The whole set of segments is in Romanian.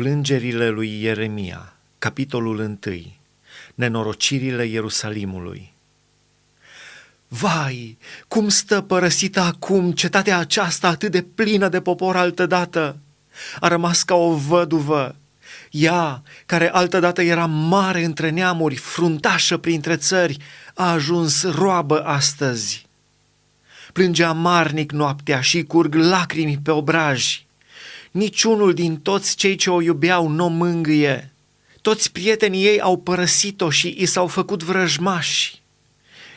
Plângerile lui Ieremia, capitolul 1. Nenorocirile Ierusalimului. Vai, cum stă părăsită acum cetatea aceasta atât de plină de popor altădată! A rămas ca o văduvă, ea, care altădată era mare între neamuri, fruntașă printre țări, a ajuns roabă astăzi. Plânge amarnic noaptea și curg lacrimi pe obraji. Niciunul din toți cei ce o iubeau nu o mângâie. Toți prietenii ei au părăsit-o și i s-au făcut vrăjmași.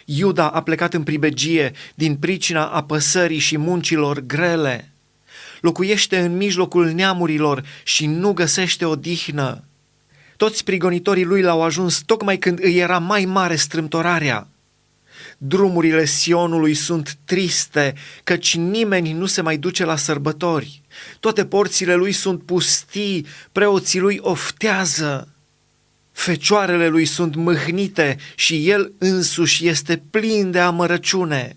Iuda a plecat în pribegie din pricina apăsării și muncilor grele. Locuiește în mijlocul neamurilor și nu găsește odihnă. Toți prigonitorii lui l-au ajuns tocmai când îi era mai mare strâmtorarea. Drumurile Sionului sunt triste, căci nimeni nu se mai duce la sărbători. Toate porțile lui sunt pustii, preoții lui oftează, fecioarele lui sunt mâhnite și el însuși este plin de amărăciune.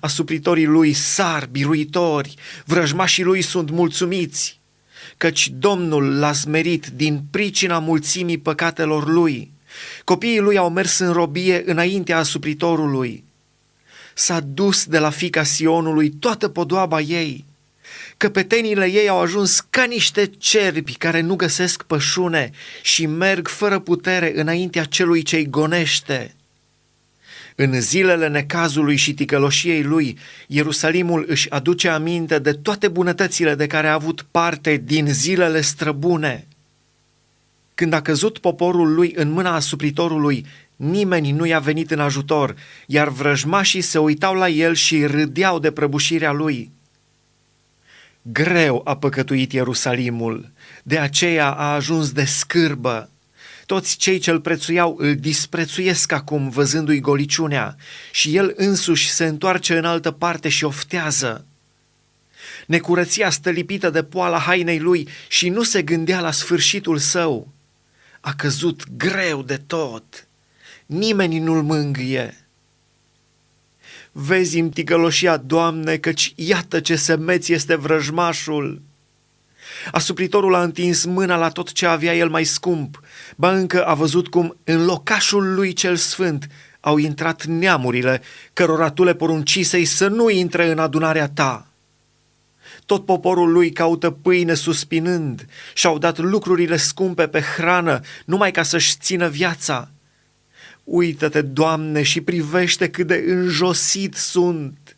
Asupritorii lui sar biruitori, vrăjmașii lui sunt mulțumiți, căci Domnul l-a smerit din pricina mulțimii păcatelor lui. Copiii lui au mers în robie înaintea asupritorului. S-a dus de la fica Sionului toată podoaba ei – Căpeteniile ei au ajuns ca niște cerbi care nu găsesc pășune și merg fără putere înaintea celui ce-i gonește. În zilele necazului și ticăloșiei lui, Ierusalimul își aduce aminte de toate bunătățile de care a avut parte din zilele străbune. Când a căzut poporul lui în mâna asupritorului, nimeni nu i-a venit în ajutor, iar vrăjmașii se uitau la el și râdeau de prăbușirea lui – Greu a păcătuit Ierusalimul, de aceea a ajuns de scârbă. Toți cei ce îl prețuiau îl disprețuiesc acum, văzându-i goliciunea, și el însuși se întoarce în altă parte și oftează. Necurăția stă lipită de poala hainei lui și nu se gândea la sfârșitul său. A căzut greu de tot. Nimeni nu-l mângâie. Vezi în ticăloșia, Doamne, căci iată ce semeț este vrăjmașul. Asupritorul a întins mâna la tot ce avea el mai scump, ba încă a văzut cum în locașul lui cel sfânt au intrat neamurile, cărora tu le poruncisei să nu intre în adunarea ta. Tot poporul lui caută pâine suspinând și-au dat lucrurile scumpe pe hrană numai ca să-și țină viața – Uită-te, Doamne, și privește cât de înjosit sunt.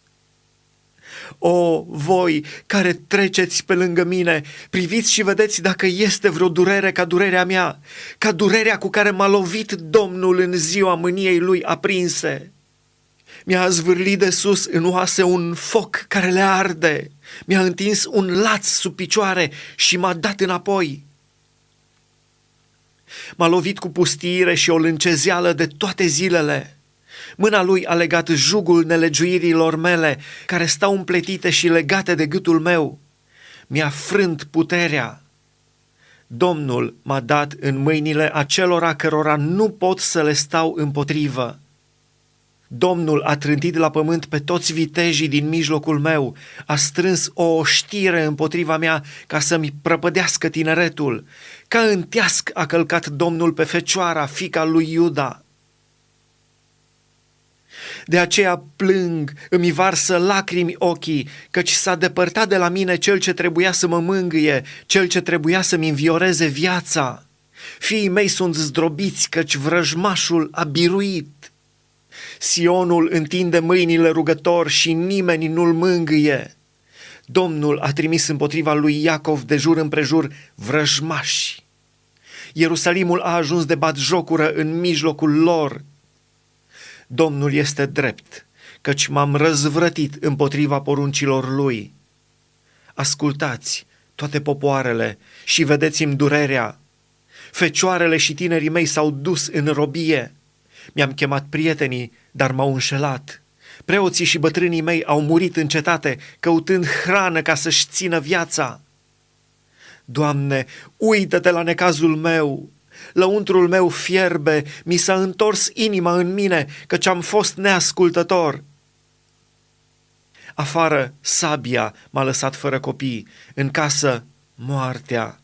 O, voi care treceți pe lângă mine, priviți și vedeți dacă este vreo durere ca durerea mea, ca durerea cu care m-a lovit Domnul în ziua mâniei lui aprinse. Mi-a zvârlit de sus în oase un foc care le arde, mi-a întins un laț sub picioare și m-a dat înapoi. M-a lovit cu pustire și o lâncezeală de toate zilele. Mâna lui a legat jugul nelegiuirilor mele, care stau împletite și legate de gâtul meu. Mi-a frânt puterea. Domnul m-a dat în mâinile acelora cărora nu pot să le stau împotrivă. Domnul a trântit la pământ pe toți vitejii din mijlocul meu, a strâns o oștire împotriva mea ca să-mi prăpădească tineretul. Ca în teasc a călcat Domnul pe fecioara, fica lui Iuda. De aceea plâng, îmi varsă lacrimi ochii, căci s-a depărtat de la mine cel ce trebuia să mă mângâie, cel ce trebuia să-mi învioreze viața. Fiii mei sunt zdrobiți, căci vrăjmașul a biruit. Sionul întinde mâinile rugător și nimeni nu-l mângâie. Domnul a trimis împotriva lui Iacov de jur împrejur vrăjmași. Ierusalimul a ajuns de jocură în mijlocul lor. Domnul este drept, căci m-am răzvrătit împotriva poruncilor lui. Ascultați, toate popoarele, și vedeți-mi durerea. Fecioarele și tinerii mei s-au dus în robie. Mi-am chemat prietenii, dar m-au înșelat. Preoții și bătrânii mei au murit în cetate, căutând hrană ca să-și țină viața. Doamne, uită-te la necazul meu! Lăuntrul meu fierbe, mi s-a întors inima în mine, căci am fost neascultător. Afară, sabia m-a lăsat fără copii, în casă, moartea.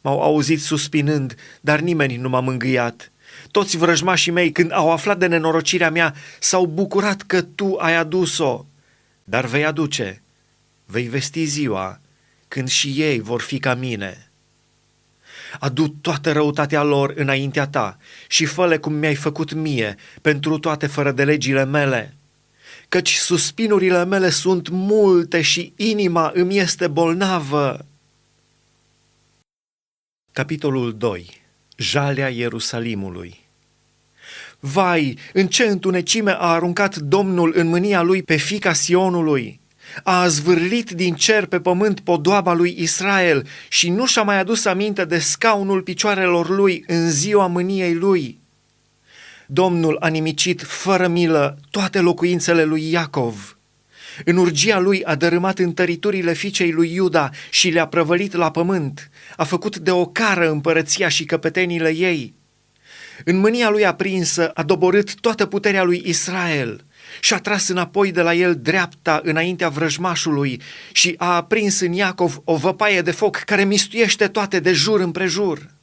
M-au auzit suspinând, dar nimeni nu m-a mângâiat. Toți vrăjmașii mei, când au aflat de nenorocirea mea, s-au bucurat că tu ai adus-o. Dar vei aduce, vei vesti ziua, când și ei vor fi ca mine. Adu toată răutatea lor înaintea ta și fă cum mi-ai făcut mie pentru toate fără de legile mele. Căci suspinurile mele sunt multe și inima îmi este bolnavă. Capitolul 2 jalea Ierusalimului. Vai, în ce întunecime a aruncat Domnul în mânia lui pe fica Sionului! A zvârlit din cer pe pământ podoaba lui Israel și nu și-a mai adus aminte de scaunul picioarelor lui în ziua mâniei lui. Domnul a nimicit fără milă toate locuințele lui Iacov – în urgia lui a dărâmat întăriturile fiicei lui Iuda și le-a prăvălit la pământ, a făcut de o cară împărăția și căpetenile ei. În mânia lui aprinsă a doborât toată puterea lui Israel și a tras înapoi de la el dreapta înaintea vrăjmașului și a aprins în Iacov o văpaie de foc care mistuiește toate de jur împrejur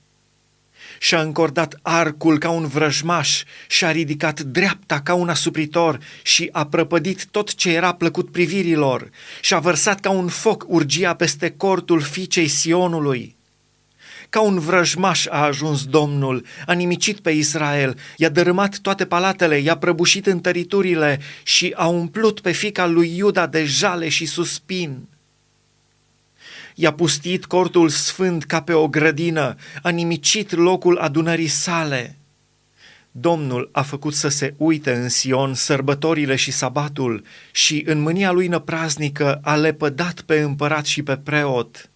și-a încordat arcul ca un vrăjmaș, și-a ridicat dreapta ca un asupritor și a prăpădit tot ce era plăcut privirilor, și-a vărsat ca un foc urgia peste cortul fiicei Sionului. Ca un vrăjmaș a ajuns Domnul, a nimicit pe Israel, i-a dărâmat toate palatele, i-a prăbușit întăriturile și a umplut pe fica lui Iuda de jale și suspin i-a pustit cortul sfânt ca pe o grădină, a nimicit locul adunării sale. Domnul a făcut să se uite în Sion sărbătorile și sabatul și în mânia lui năpraznică a lepădat pe împărat și pe preot.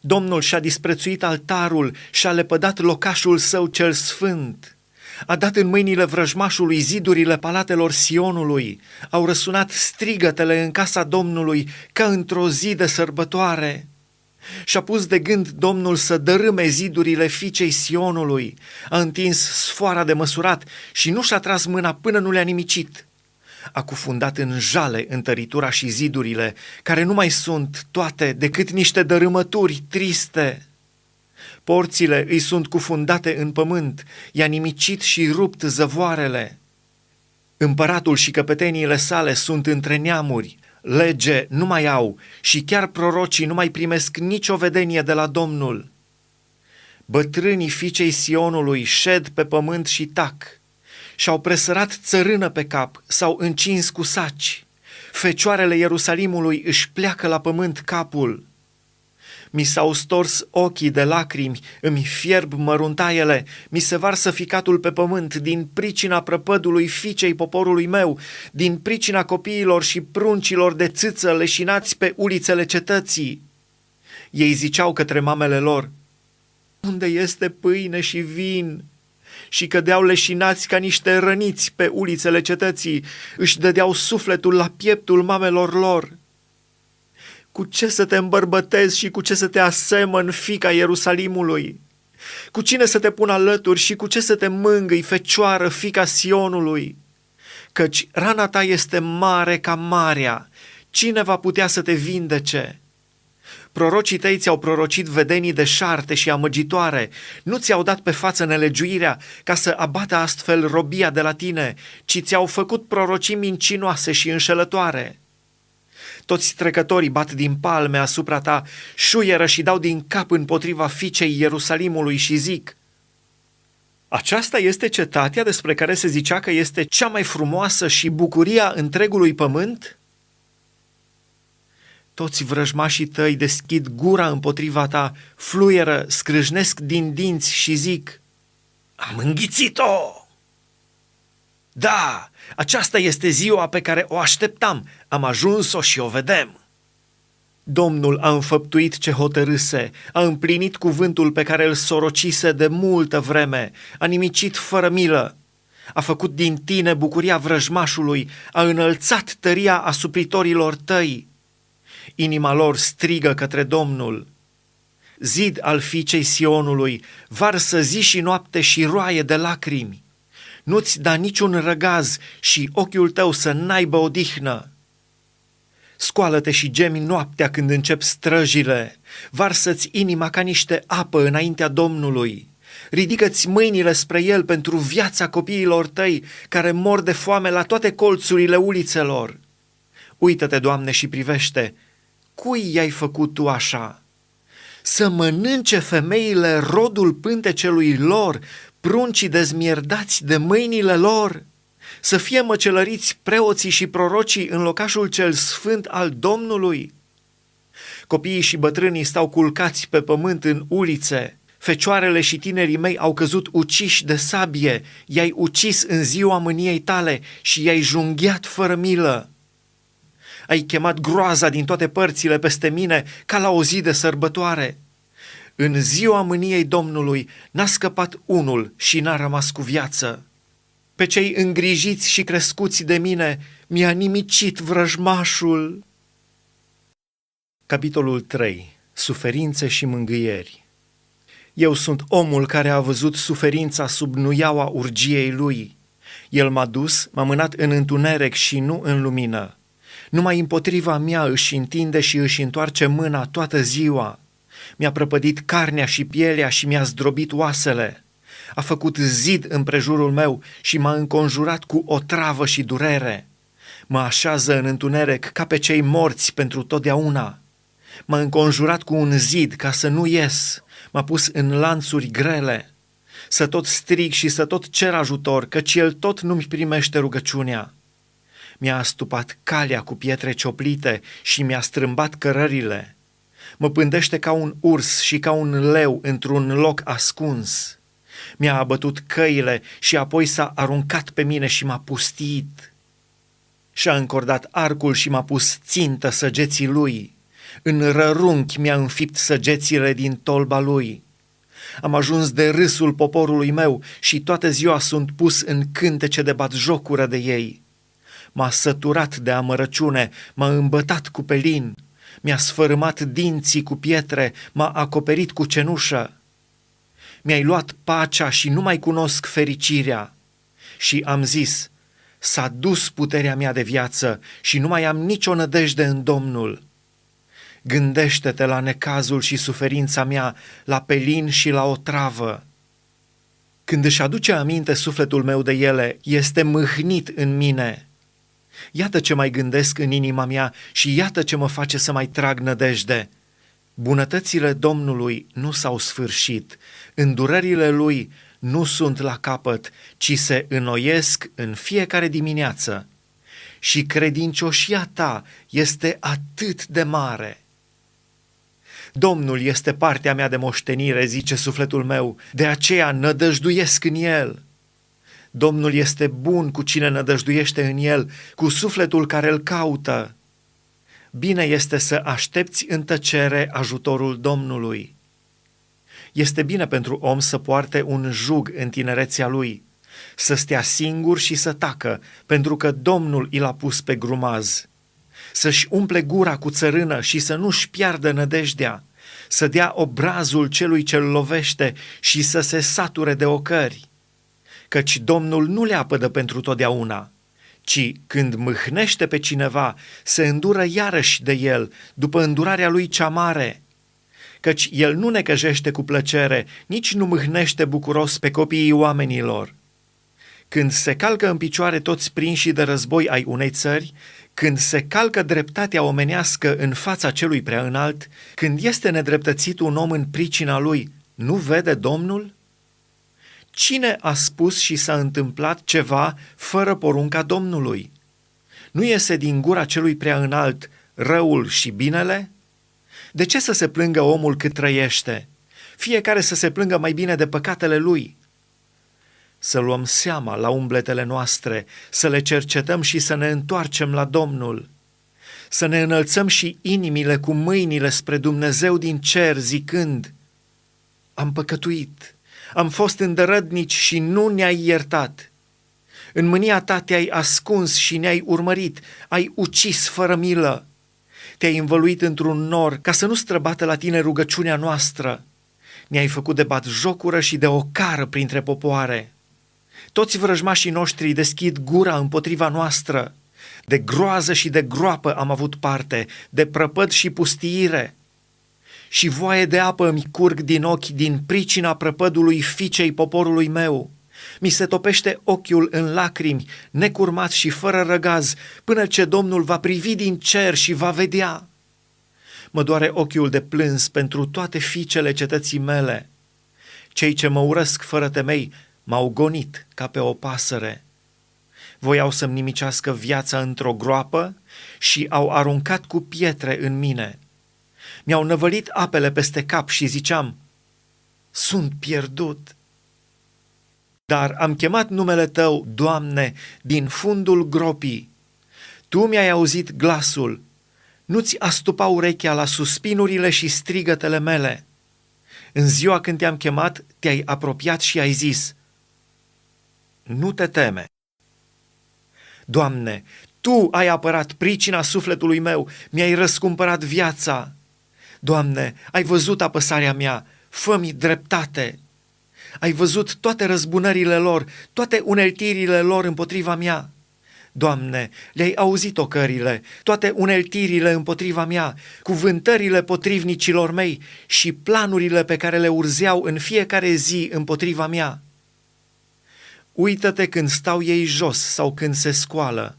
Domnul și-a disprețuit altarul și-a lepădat locașul său cel sfânt a dat în mâinile vrăjmașului zidurile palatelor Sionului, au răsunat strigătele în casa Domnului ca într-o zi de sărbătoare. Și-a pus de gând Domnul să dărâme zidurile ficei Sionului, a întins sfoara de măsurat și nu și-a tras mâna până nu le-a nimicit. A cufundat în jale întăritura și zidurile, care nu mai sunt toate decât niște dărâmături triste Porțile îi sunt cufundate în pământ, i-a nimicit și rupt zăvoarele. Împăratul și căpeteniile sale sunt între neamuri, lege nu mai au și chiar prorocii nu mai primesc nicio vedenie de la Domnul. Bătrânii ficei Sionului șed pe pământ și tac, și-au presărat țărână pe cap, s-au încins cu saci. Fecioarele Ierusalimului își pleacă la pământ capul. Mi s-au stors ochii de lacrimi, îmi fierb măruntaiele, mi se varsă ficatul pe pământ din pricina prăpădului ficei poporului meu, din pricina copiilor și pruncilor de țâță leșinați pe ulițele cetății. Ei ziceau către mamele lor, Unde este pâine și vin?" și cădeau leșinați ca niște răniți pe ulițele cetății, își dădeau sufletul la pieptul mamelor lor. Cu ce să te îmbărbătezi și cu ce să te asemăn, fica Ierusalimului? Cu cine să te pun alături și cu ce să te mângâi, fecioară, fica Sionului? Căci rana ta este mare ca marea, cine va putea să te vindece? Prorocii tăi ți-au prorocit vedenii de șarte și amăgitoare, nu ți-au dat pe față nelegiuirea ca să abată astfel robia de la tine, ci ți-au făcut prorocii mincinoase și înșelătoare toți trecătorii bat din palme asupra ta, șuieră și dau din cap împotriva ficei Ierusalimului și zic, aceasta este cetatea despre care se zicea că este cea mai frumoasă și bucuria întregului pământ? Toți vrăjmașii tăi deschid gura împotriva ta, fluieră, scrâșnesc din dinți și zic, Am înghițit-o! Da, aceasta este ziua pe care o așteptam, am ajuns-o și o vedem. Domnul a înfăptuit ce hotărâse, a împlinit cuvântul pe care îl sorocise de multă vreme, a nimicit fără milă, a făcut din tine bucuria vrăjmașului, a înălțat tăria asupritorilor tăi. Inima lor strigă către Domnul. Zid al fiicei Sionului, varsă zi și noapte și roaie de lacrimi nu-ți da niciun răgaz și ochiul tău să n-aibă odihnă. Scoală-te și gemi noaptea când încep străjile, varsă-ți inima ca niște apă înaintea Domnului. Ridică-ți mâinile spre El pentru viața copiilor tăi care mor de foame la toate colțurile ulițelor. Uită-te, Doamne, și privește, cui i-ai făcut Tu așa? Să mănânce femeile rodul pântecelui lor pruncii dezmierdați de mâinile lor, să fie măcelăriți preoții și prorocii în locașul cel sfânt al Domnului. Copiii și bătrânii stau culcați pe pământ în ulițe, fecioarele și tinerii mei au căzut uciși de sabie, i-ai ucis în ziua mâniei tale și i-ai junghiat fără milă. Ai chemat groaza din toate părțile peste mine ca la o zi de sărbătoare. În ziua mâniei Domnului n-a scăpat unul și n-a rămas cu viață. Pe cei îngrijiți și crescuți de mine mi-a nimicit vrăjmașul. Capitolul 3. Suferințe și mângâieri Eu sunt omul care a văzut suferința sub nuiaua urgiei lui. El m-a dus, m-a mânat în întuneric și nu în lumină. Numai împotriva mea își întinde și își întoarce mâna toată ziua mi-a prăpădit carnea și pielea și mi-a zdrobit oasele. A făcut zid împrejurul meu și m-a înconjurat cu o travă și durere. Mă așează în întuneric ca pe cei morți pentru totdeauna. M-a înconjurat cu un zid ca să nu ies. M-a pus în lanțuri grele. Să tot strig și să tot cer ajutor, căci el tot nu-mi primește rugăciunea mi-a astupat calea cu pietre cioplite și mi-a strâmbat cărările. Mă pândește ca un urs și ca un leu într-un loc ascuns. Mi-a abătut căile și apoi s-a aruncat pe mine și m-a pustit. Și-a încordat arcul și m-a pus țintă săgeții lui. În rărunchi mi-a înfipt săgețile din tolba lui. Am ajuns de râsul poporului meu și toată ziua sunt pus în cântece de jocură de ei. M-a săturat de amărăciune, m-a îmbătat cu pelin mi-a sfărâmat dinții cu pietre, m-a acoperit cu cenușă. Mi-ai luat pacea și nu mai cunosc fericirea. Și am zis, s-a dus puterea mea de viață și nu mai am nicio nădejde în Domnul. Gândește-te la necazul și suferința mea, la pelin și la otravă. Când își aduce aminte sufletul meu de ele, este mâhnit în mine.” Iată ce mai gândesc în inima mea și iată ce mă face să mai trag nădejde. Bunătățile Domnului nu s-au sfârșit, îndurările Lui nu sunt la capăt, ci se înnoiesc în fiecare dimineață. Și credincioșia ta este atât de mare. Domnul este partea mea de moștenire, zice sufletul meu, de aceea nădăjduiesc în el. Domnul este bun cu cine nădăjduiește în el, cu sufletul care îl caută. Bine este să aștepți în tăcere ajutorul Domnului. Este bine pentru om să poarte un jug în tinerețea lui, să stea singur și să tacă, pentru că Domnul i l-a pus pe grumaz. Să-și umple gura cu țărână și să nu-și piardă nădejdea, să dea obrazul celui ce-l lovește și să se sature de ocări căci Domnul nu le apădă pentru totdeauna, ci când mâhnește pe cineva, se îndură iarăși de el, după îndurarea lui cea mare. Căci el nu necăjește cu plăcere, nici nu mâhnește bucuros pe copiii oamenilor. Când se calcă în picioare toți prinși de război ai unei țări, când se calcă dreptatea omenească în fața celui prea înalt, când este nedreptățit un om în pricina lui, nu vede Domnul? Cine a spus și s-a întâmplat ceva fără porunca Domnului? Nu iese din gura celui prea înalt răul și binele? De ce să se plângă omul cât trăiește? Fiecare să se plângă mai bine de păcatele lui. Să luăm seama la umbletele noastre, să le cercetăm și să ne întoarcem la Domnul. Să ne înălțăm și inimile cu mâinile spre Dumnezeu din cer, zicând: Am păcătuit am fost îndărădnici și nu ne-ai iertat. În mânia ta te-ai ascuns și ne-ai urmărit, ai ucis fără milă. Te-ai învăluit într-un nor ca să nu străbată la tine rugăciunea noastră. Ne-ai făcut de bat jocură și de ocară printre popoare. Toți vrăjmașii noștri deschid gura împotriva noastră. De groază și de groapă am avut parte, de prăpăd și pustiire și voie de apă îmi curg din ochi din pricina prăpădului fiicei poporului meu. Mi se topește ochiul în lacrimi, necurmat și fără răgaz, până ce Domnul va privi din cer și va vedea. Mă doare ochiul de plâns pentru toate fiicele cetății mele. Cei ce mă urăsc fără temei m-au gonit ca pe o pasăre. Voiau să-mi nimicească viața într-o groapă și au aruncat cu pietre în mine.” Mi-au năvălit apele peste cap și ziceam, sunt pierdut. Dar am chemat numele Tău, Doamne, din fundul gropii. Tu mi-ai auzit glasul, nu-ți astupa urechea la suspinurile și strigătele mele. În ziua când te-am chemat, te-ai apropiat și ai zis, nu te teme. Doamne, Tu ai apărat pricina sufletului meu, mi-ai răscumpărat viața. Doamne, ai văzut apăsarea mea, fă-mi dreptate. Ai văzut toate răzbunările lor, toate uneltirile lor împotriva mea. Doamne, le-ai auzit ocările, toate uneltirile împotriva mea, cuvântările potrivnicilor mei și planurile pe care le urzeau în fiecare zi împotriva mea. Uită-te când stau ei jos sau când se scoală.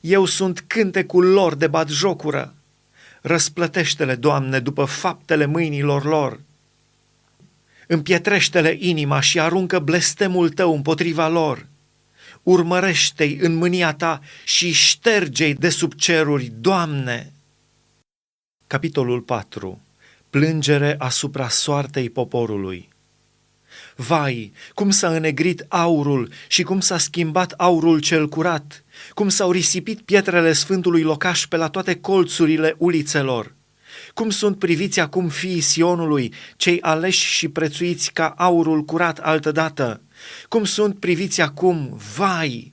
Eu sunt cântecul lor de jocură. Răsplătește-le, Doamne, după faptele mâinilor lor. Împietrește-le inima și aruncă blestemul tău împotriva lor. Urmărește-i în mânia ta și șterge-i de sub ceruri, Doamne! Capitolul 4. Plângere asupra soartei poporului. Vai, cum s-a înegrit aurul și cum s-a schimbat aurul cel curat, cum s-au risipit pietrele sfântului locaș pe la toate colțurile ulițelor. Cum sunt priviți acum fiii Sionului, cei aleși și prețuiți ca aurul curat altădată? Cum sunt priviți acum, vai,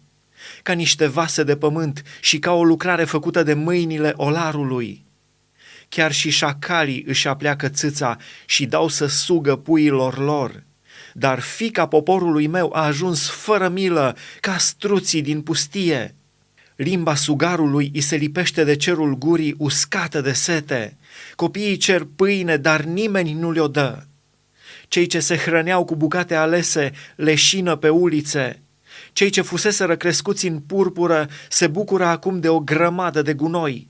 ca niște vase de pământ și ca o lucrare făcută de mâinile olarului? Chiar și șacalii își apleacă țâța și dau să sugă puiilor lor dar fica poporului meu a ajuns fără milă, ca struții din pustie. Limba sugarului îi se lipește de cerul gurii uscată de sete. Copiii cer pâine, dar nimeni nu le-o dă. Cei ce se hrăneau cu bucate alese leșină pe ulițe. Cei ce fuseseră crescuți în purpură se bucură acum de o grămadă de gunoi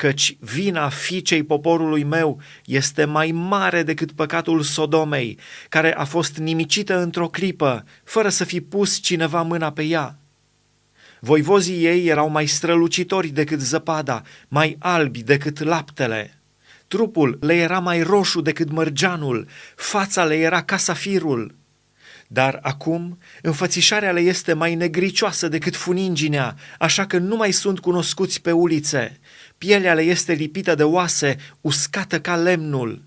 căci vina fiicei poporului meu este mai mare decât păcatul Sodomei, care a fost nimicită într-o clipă, fără să fi pus cineva mâna pe ea. Voivozii ei erau mai strălucitori decât zăpada, mai albi decât laptele. Trupul le era mai roșu decât mărgeanul, fața le era ca safirul. Dar acum înfățișarea le este mai negricioasă decât funinginea, așa că nu mai sunt cunoscuți pe ulițe. Pielea le este lipită de oase, uscată ca lemnul.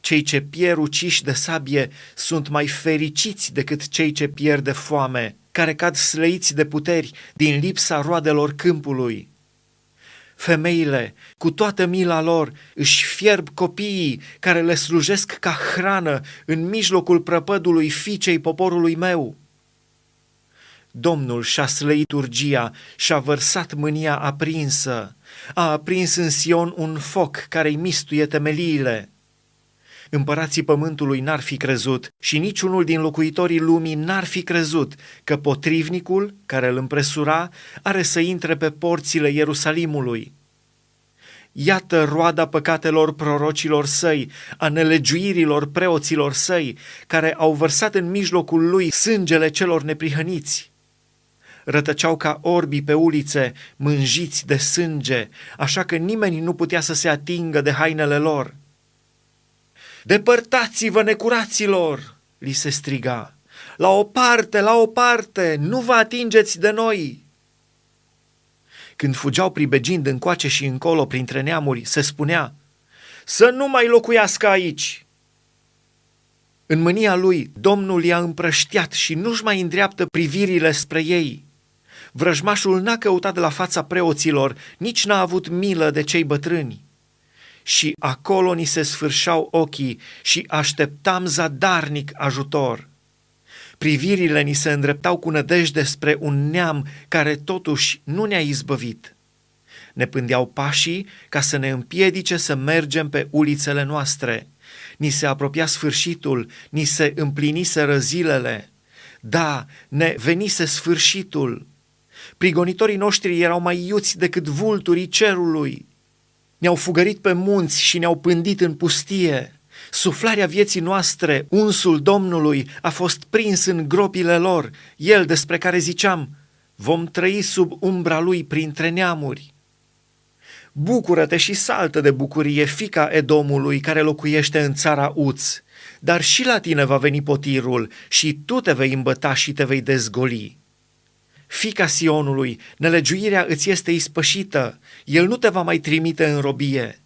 Cei ce pierd uciși de sabie sunt mai fericiți decât cei ce pierd de foame, care cad slăiți de puteri din lipsa roadelor câmpului femeile, cu toată mila lor, își fierb copiii care le slujesc ca hrană în mijlocul prăpădului fiicei poporului meu. Domnul și-a slăit urgia și-a vărsat mânia aprinsă, a aprins în Sion un foc care-i mistuie temeliile. Împărații pământului n-ar fi crezut și niciunul din locuitorii lumii n-ar fi crezut că potrivnicul care îl împresura are să intre pe porțile Ierusalimului. Iată roada păcatelor prorocilor săi, a nelegiuirilor preoților săi, care au vărsat în mijlocul lui sângele celor neprihăniți rătăceau ca orbii pe ulițe, mânjiți de sânge, așa că nimeni nu putea să se atingă de hainele lor. Depărtați-vă necuraților, li se striga. La o parte, la o parte, nu vă atingeți de noi! Când fugeau pribegind încoace și încolo printre neamuri, se spunea, să nu mai locuiască aici! În mânia lui, Domnul i-a împrăștiat și nu-și mai îndreaptă privirile spre ei. Vrăjmașul n-a căutat la fața preoților, nici n-a avut milă de cei bătrâni și acolo ni se sfârșau ochii și așteptam zadarnic ajutor. Privirile ni se îndreptau cu nădejde spre un neam care totuși nu ne-a izbăvit. Ne pândeau pașii ca să ne împiedice să mergem pe ulițele noastre. Ni se apropia sfârșitul, ni se împliniseră zilele. Da, ne venise sfârșitul. Prigonitorii noștri erau mai iuți decât vulturii cerului ne-au fugărit pe munți și ne-au pândit în pustie. Suflarea vieții noastre, unsul Domnului, a fost prins în gropile lor, el despre care ziceam, vom trăi sub umbra lui printre neamuri. Bucură-te și saltă de bucurie, fica Edomului care locuiește în țara Uț, dar și la tine va veni potirul și tu te vei îmbăta și te vei dezgoli fica Sionului, nelegiuirea îți este ispășită, el nu te va mai trimite în robie.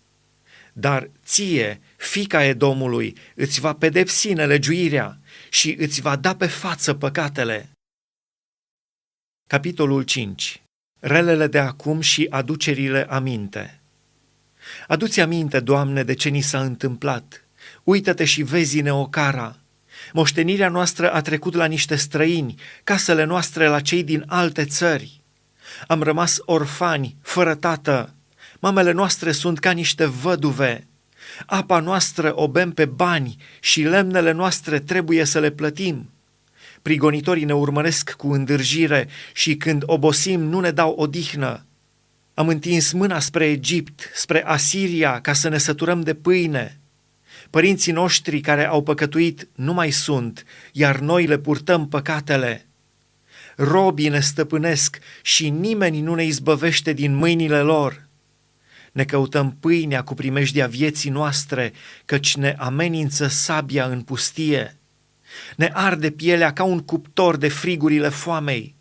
Dar ție, fica Edomului, îți va pedepsi nelegiuirea și îți va da pe față păcatele. Capitolul 5. Relele de acum și aducerile aminte. Aduți aminte, Doamne, de ce ni s-a întâmplat. Uită-te și vezi neocara. Moștenirea noastră a trecut la niște străini, casele noastre la cei din alte țări. Am rămas orfani, fără tată. Mamele noastre sunt ca niște văduve. Apa noastră o bem pe bani și lemnele noastre trebuie să le plătim. Prigonitorii ne urmăresc cu îndârjire și când obosim nu ne dau odihnă. Am întins mâna spre Egipt, spre Asiria, ca să ne săturăm de pâine. Părinții noștri care au păcătuit nu mai sunt, iar noi le purtăm păcatele. Robii ne stăpânesc și nimeni nu ne izbăvește din mâinile lor. Ne căutăm pâinea cu primejdia vieții noastre, căci ne amenință sabia în pustie. Ne arde pielea ca un cuptor de frigurile foamei.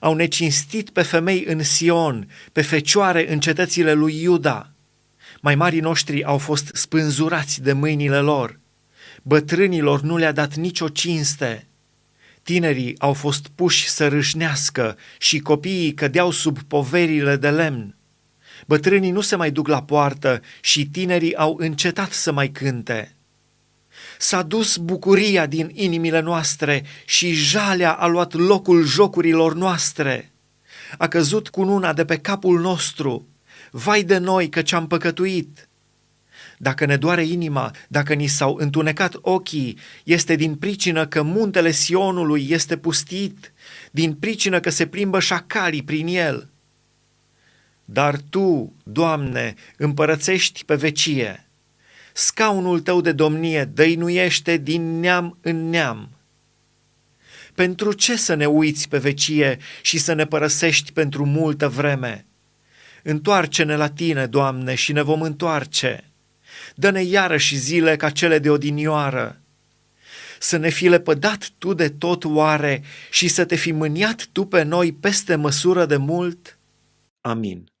Au necinstit pe femei în Sion, pe fecioare în cetățile lui Iuda mai marii noștri au fost spânzurați de mâinile lor. Bătrânilor nu le-a dat nicio cinste. Tinerii au fost puși să râșnească și copiii cădeau sub poverile de lemn. Bătrânii nu se mai duc la poartă și tinerii au încetat să mai cânte. S-a dus bucuria din inimile noastre și jalea a luat locul jocurilor noastre. A căzut cununa de pe capul nostru vai de noi că ce-am păcătuit. Dacă ne doare inima, dacă ni s-au întunecat ochii, este din pricină că muntele Sionului este pustit, din pricină că se plimbă șacalii prin el. Dar Tu, Doamne, împărățești pe vecie. Scaunul Tău de domnie dăinuiește din neam în neam. Pentru ce să ne uiți pe vecie și să ne părăsești pentru multă vreme? Întoarce-ne la Tine, Doamne, și ne vom întoarce. Dă-ne iarăși zile ca cele de odinioară. Să ne fi lepădat Tu de tot oare și să Te fi mâniat Tu pe noi peste măsură de mult? Amin.